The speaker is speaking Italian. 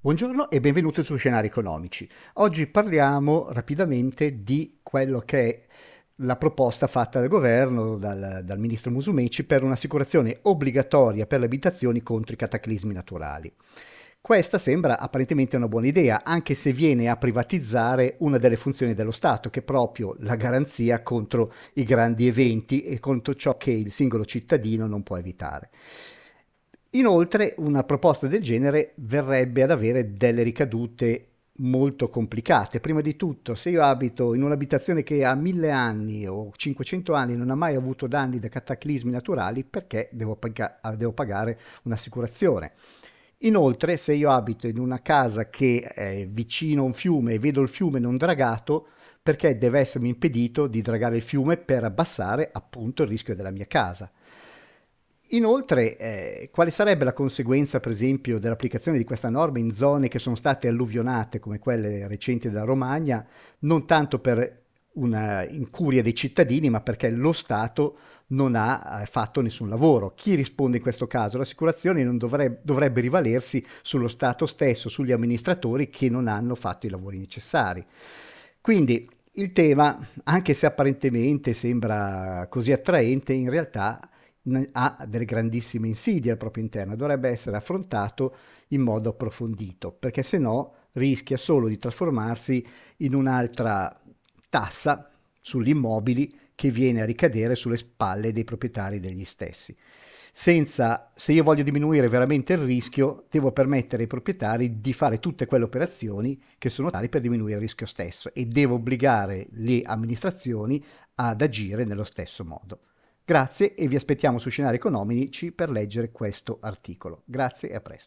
Buongiorno e benvenuti su Scenari Economici. Oggi parliamo rapidamente di quello che è la proposta fatta dal governo, dal, dal ministro Musumeci, per un'assicurazione obbligatoria per le abitazioni contro i cataclismi naturali. Questa sembra apparentemente una buona idea, anche se viene a privatizzare una delle funzioni dello Stato, che è proprio la garanzia contro i grandi eventi e contro ciò che il singolo cittadino non può evitare. Inoltre una proposta del genere verrebbe ad avere delle ricadute molto complicate. Prima di tutto, se io abito in un'abitazione che ha mille anni o 500 anni e non ha mai avuto danni da cataclismi naturali, perché devo, paga- devo pagare un'assicurazione? Inoltre, se io abito in una casa che è vicino a un fiume e vedo il fiume non dragato, perché deve essermi impedito di dragare il fiume per abbassare appunto il rischio della mia casa? Inoltre, eh, quale sarebbe la conseguenza, per esempio, dell'applicazione di questa norma in zone che sono state alluvionate, come quelle recenti della Romagna, non tanto per una incuria dei cittadini, ma perché lo Stato non ha eh, fatto nessun lavoro. Chi risponde in questo caso? L'assicurazione non dovrebbe, dovrebbe rivalersi sullo Stato stesso, sugli amministratori che non hanno fatto i lavori necessari. Quindi il tema, anche se apparentemente sembra così attraente, in realtà ha delle grandissime insidie al proprio interno dovrebbe essere affrontato in modo approfondito, perché se no rischia solo di trasformarsi in un'altra tassa sugli immobili che viene a ricadere sulle spalle dei proprietari degli stessi. Senza, se io voglio diminuire veramente il rischio, devo permettere ai proprietari di fare tutte quelle operazioni che sono tali per diminuire il rischio stesso e devo obbligare le amministrazioni ad agire nello stesso modo. Grazie e vi aspettiamo su scenari economici per leggere questo articolo. Grazie e a presto.